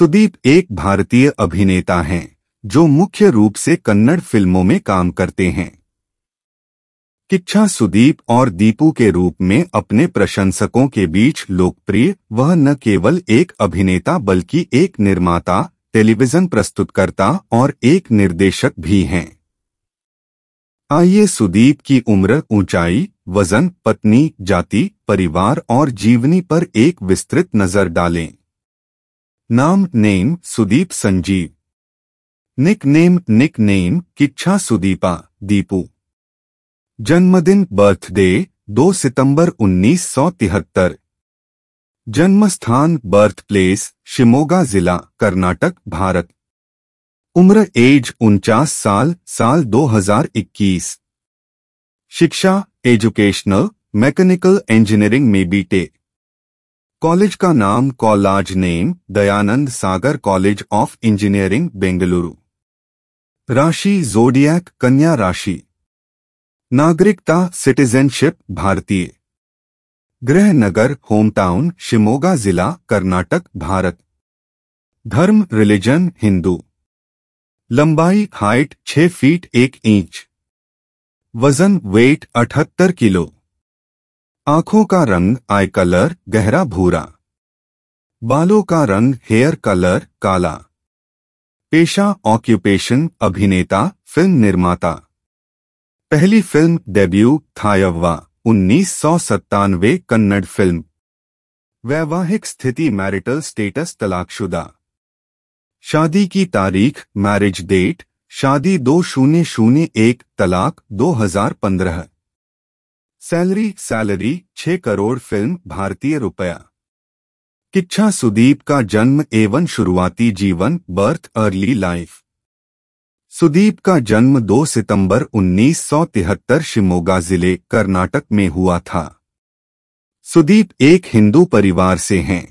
सुदीप एक भारतीय अभिनेता हैं जो मुख्य रूप से कन्नड़ फिल्मों में काम करते हैं किच्छा सुदीप और दीपू के रूप में अपने प्रशंसकों के बीच लोकप्रिय वह न केवल एक अभिनेता बल्कि एक निर्माता टेलीविजन प्रस्तुतकर्ता और एक निर्देशक भी हैं आइए सुदीप की उम्र ऊंचाई वजन पत्नी जाति परिवार और जीवनी पर एक विस्तृत नजर डालें नाम name Sudeep Sanjeev nick name nick name Kichcha Sudeepa Deepu जन्मदिन बर्थडे 2 सितंबर 1973 जन्म स्थान बर्थ प्लेस शिमोगा जिला कर्नाटक भारत उम्र एज उनचास साल साल 2021 शिक्षा एजुकेशनल मैकेनिकल इंजीनियरिंग में बीटेक कॉलेज का नाम college name Dayanand Sagar college of engineering Bengaluru राशि जोडियक कन्या राशि नागरिकता सिटीजनशिप भारतीय गृह नगर होमटाउन शिमोगा जिला कर्नाटक भारत धर्म रिलीजन हिंदू लंबाई हाइट 6 फीट 1 इंच वजन वेट 78 किलो आंखों का रंग आई कलर गहरा भूरा बालों का रंग हेयर कलर काला पेशा ऑक्यूपेशन अभिनेता फिल्म निर्माता पहली फिल्म डेब्यू थायव्वा उन्नीस सौ सत्तानवे कन्नड़ फिल्म वैवाहिक स्थिति मैरिटल स्टेटस तलाकशुदा शादी की तारीख मैरिज डेट शादी दो शून्य शून्य एक तलाक दो हजार पंद्रह सैलरी सैलरी छह करोड़ फिल्म भारतीय रुपया किच्छा सुदीप का जन्म एवं शुरुआती जीवन बर्थ अर्ली लाइफ सुदीप का जन्म 2 सितंबर 1973 शिमोगा जिले कर्नाटक में हुआ था सुदीप एक हिंदू परिवार से हैं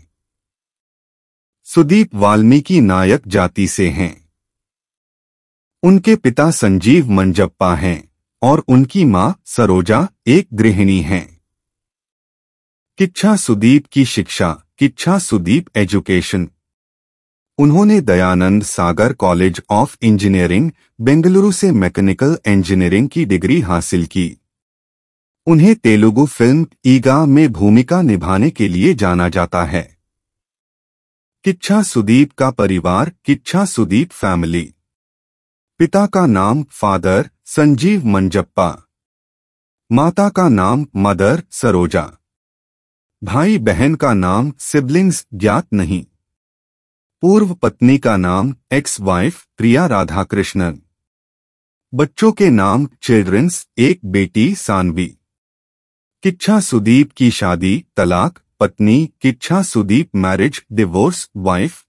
सुदीप वाल्मीकि नायक जाति से हैं उनके पिता संजीव मंजप्पा हैं और उनकी मां सरोजा एक गृहिणी हैं किच्छा सुदीप की शिक्षा किच्छा सुदीप एजुकेशन उन्होंने Dayanand Sagar college of engineering Bengaluru से मैकेनिकल इंजीनियरिंग की डिग्री हासिल की उन्हें तेलुगु फिल्म ईगा में भूमिका निभाने के लिए जाना जाता है किच्छा सुदीप का परिवार किच्छा सुदीप फैमिली पिता का नाम फादर संजीव मंजप्पा माता का नाम मदर सरोजा भाई बहन का नाम सिबलिंग्स ज्ञात नहीं पूर्व पत्नी का नाम एक्स वाइफ प्रिया राधाकृष्णन बच्चों के नाम चिल्ड्रंस एक बेटी सानवी किच्छा सुदीप की शादी तलाक पत्नी Kichcha Sudeep marriage divorce wife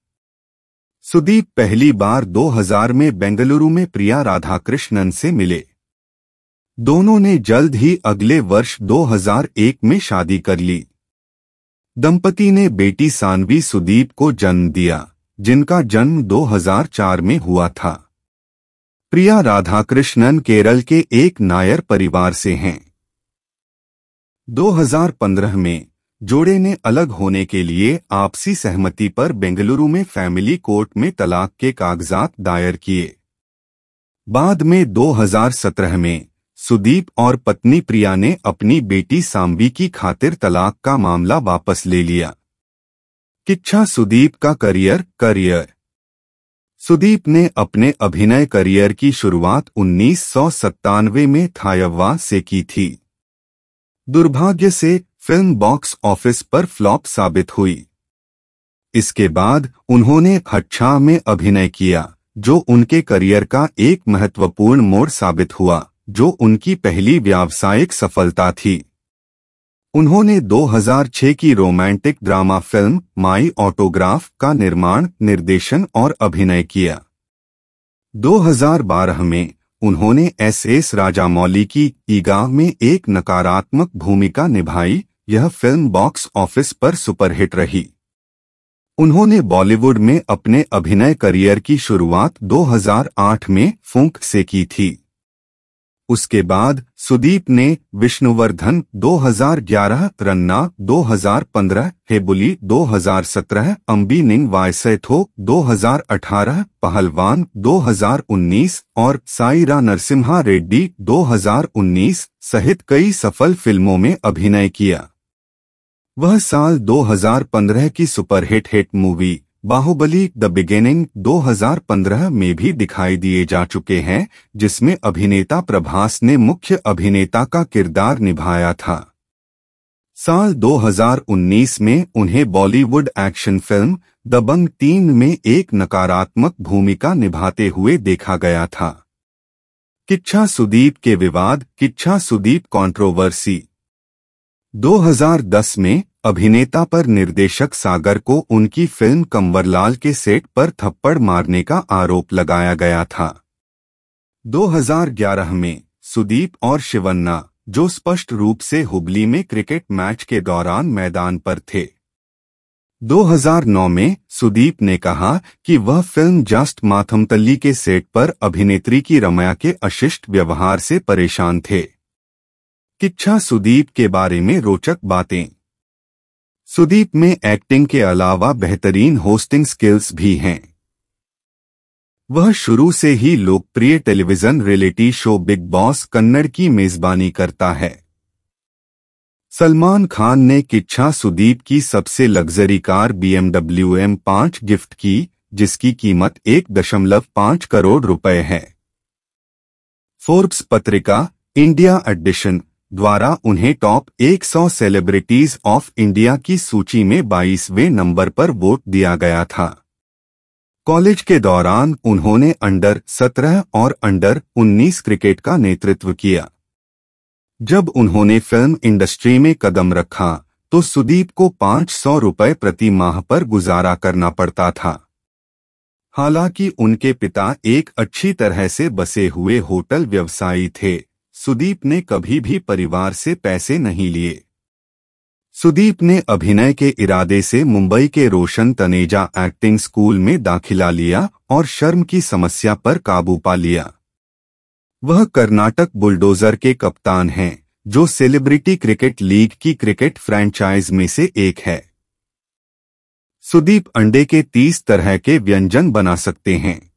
Sudeep पहली बार 2000 में बेंगलुरु में प्रिया राधाकृष्णन से मिले दोनों ने जल्द ही अगले वर्ष 2001 में शादी कर ली दंपति ने बेटी सानवी सुदीप को जन्म दिया जिनका जन्म 2004 में हुआ था प्रिया राधाकृष्णन केरल के एक नायर परिवार से हैं 2015 में जोड़े ने अलग होने के लिए आपसी सहमति पर बेंगलुरु में फैमिली कोर्ट में तलाक के कागजात दायर किए बाद में 2017 में सुदीप और पत्नी प्रिया ने अपनी बेटी सांबी की खातिर तलाक का मामला वापस ले लिया किच्छा सुदीप का करियर करियर सुदीप ने अपने अभिनय करियर की शुरुआत उन्नीस में थायवा से की थी दुर्भाग्य से फिल्म बॉक्स ऑफिस पर फ्लॉप साबित हुई इसके बाद उन्होंने हच्छा में अभिनय किया जो उनके करियर का एक महत्वपूर्ण मोड़ साबित हुआ जो उनकी पहली व्यावसायिक सफलता थी उन्होंने 2006 की romantic drama film my autograph का निर्माण निर्देशन और अभिनय किया 2012 में उन्होंने एस एस राजामौली की ईगा में एक नकारात्मक भूमिका निभाई यह फिल्म बॉक्स ऑफिस पर सुपरहिट रही उन्होंने बॉलीवुड में अपने अभिनय करियर की शुरुआत 2008 में फूंक से की थी उसके बाद सुदीप ने विष्णुवर्धन 2011, रन्ना 2015, हेबुली 2017, अम्बी निंग वायसेथो 2018, पहलवान 2019 और साईरा नरसिम्हा रेड्डी 2019 सहित कई सफल फिल्मों में अभिनय किया वह साल 2015 की superhit hit movie Baahubali the beginning 2015 में भी दिखाई दिए जा चुके हैं जिसमें अभिनेता प्रभास ने मुख्य अभिनेता का किरदार निभाया था साल 2019 में उन्हें बॉलीवुड एक्शन फिल्म दबंग तीन में एक नकारात्मक भूमिका निभाते हुए देखा गया था किच्छा सुदीप के विवाद किच्छा सुदीप कंट्रोवर्सी 2010 में अभिनेता पर निर्देशक सागर को उनकी फिल्म कंवरलाल के सेट पर थप्पड़ मारने का आरोप लगाया गया था 2011 में सुदीप और शिवन्ना जो स्पष्ट रूप से हुबली में क्रिकेट मैच के दौरान मैदान पर थे 2009 में सुदीप ने कहा कि वह फिल्म जस्ट माथमतली के सेट पर अभिनेत्री की रमया के अशिष्ट व्यवहार से परेशान थे किच्छा सुदीप के बारे में रोचक बातें सुदीप में एक्टिंग के अलावा बेहतरीन होस्टिंग स्किल्स भी हैं वह शुरू से ही लोकप्रिय television reality show Bigg Boss Kannada की मेजबानी करता है सलमान खान ने किच्छा सुदीप की सबसे लग्जरी कार बीएमडब्ल्यू एम पांच गिफ्ट की जिसकी कीमत एक दशमलव पांच करोड़ रुपए है फोर्ब्स पत्रिका इंडिया एडिशन द्वारा उन्हें टॉप 100 सेलिब्रिटीज ऑफ इंडिया की सूची में 22वें नंबर पर वोट दिया गया था कॉलेज के दौरान उन्होंने अंडर 17 और अंडर 19 क्रिकेट का नेतृत्व किया जब उन्होंने फिल्म इंडस्ट्री में कदम रखा तो सुदीप को पांच सौ रुपये प्रति माह पर गुजारा करना पड़ता था हालांकि उनके पिता एक अच्छी तरह से बसे हुए होटल व्यवसायी थे सुदीप ने कभी भी परिवार से पैसे नहीं लिए सुदीप ने अभिनय के इरादे से मुंबई के रोशन तनेजा एक्टिंग स्कूल में दाखिला लिया और शर्म की समस्या पर काबू पा लिया वह कर्नाटक बुलडोजर के कप्तान हैं जो सेलिब्रिटी क्रिकेट लीग की क्रिकेट फ्रेंचाइज में से एक है सुदीप अंडे के तीस तरह के व्यंजन बना सकते हैं